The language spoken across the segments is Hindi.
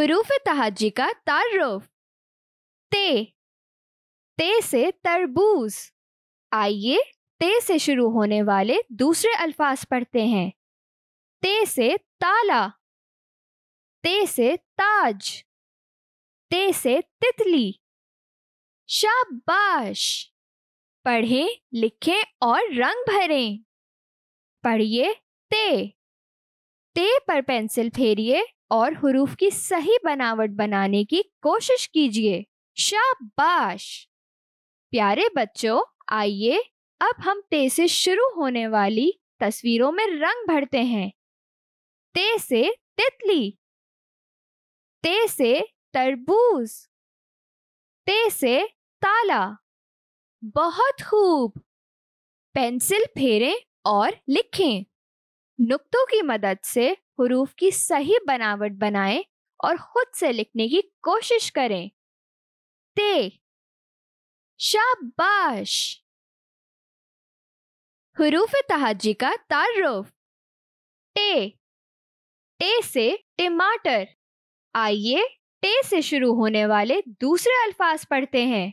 हरूफ तहजी का तारुफ ते ते से तरबूज आइए ते से शुरू होने वाले दूसरे अल्फाज पढ़ते हैं ते से ताला ते से ताज ते से तितली शाबाश पढ़ें लिखें और रंग भरें पढ़िए ते ते पर पेंसिल फेरिए और हरूफ की सही बनावट बनाने की कोशिश कीजिए शाबाश प्यारे बच्चों आइए अब हम ते से शुरू होने वाली तस्वीरों में रंग भरते हैं ते से तितली ते से तरबूज ते से ताला बहुत खूब पेंसिल फेरें और लिखें नुक्तों की मदद से हरूफ की सही बनावट बनाएं और खुद से लिखने की कोशिश करें ते शाबाश हरूफ तहाजी का तारुफ टे टे से टमाटर आइए टे से शुरू होने वाले दूसरे अल्फाज पढ़ते हैं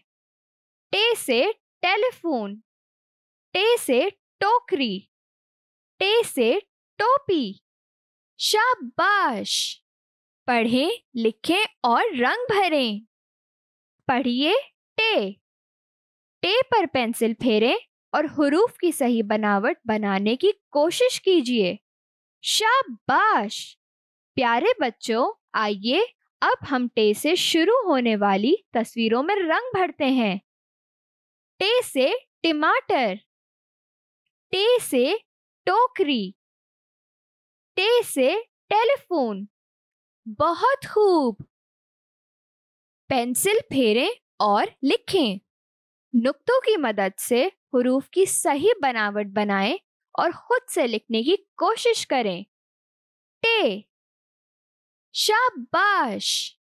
टे से टेलीफोन टे से टोकरी टे से टोपी शाबाश पढ़े लिखे और रंग भरे पढ़िए टे टे पर पेंसिल फेरे और हरूफ की सही बनावट बनाने की कोशिश कीजिए शाबाश प्यारे बच्चों आइए अब हम टे से शुरू होने वाली तस्वीरों में रंग भरते हैं टे से टमाटर टे से टोकरी टे से टेलीफोन बहुत खूब पेंसिल फेरें और लिखें नुक्तों की मदद से हरूफ की सही बनावट बनाएं और खुद से लिखने की कोशिश करें टे शाबाश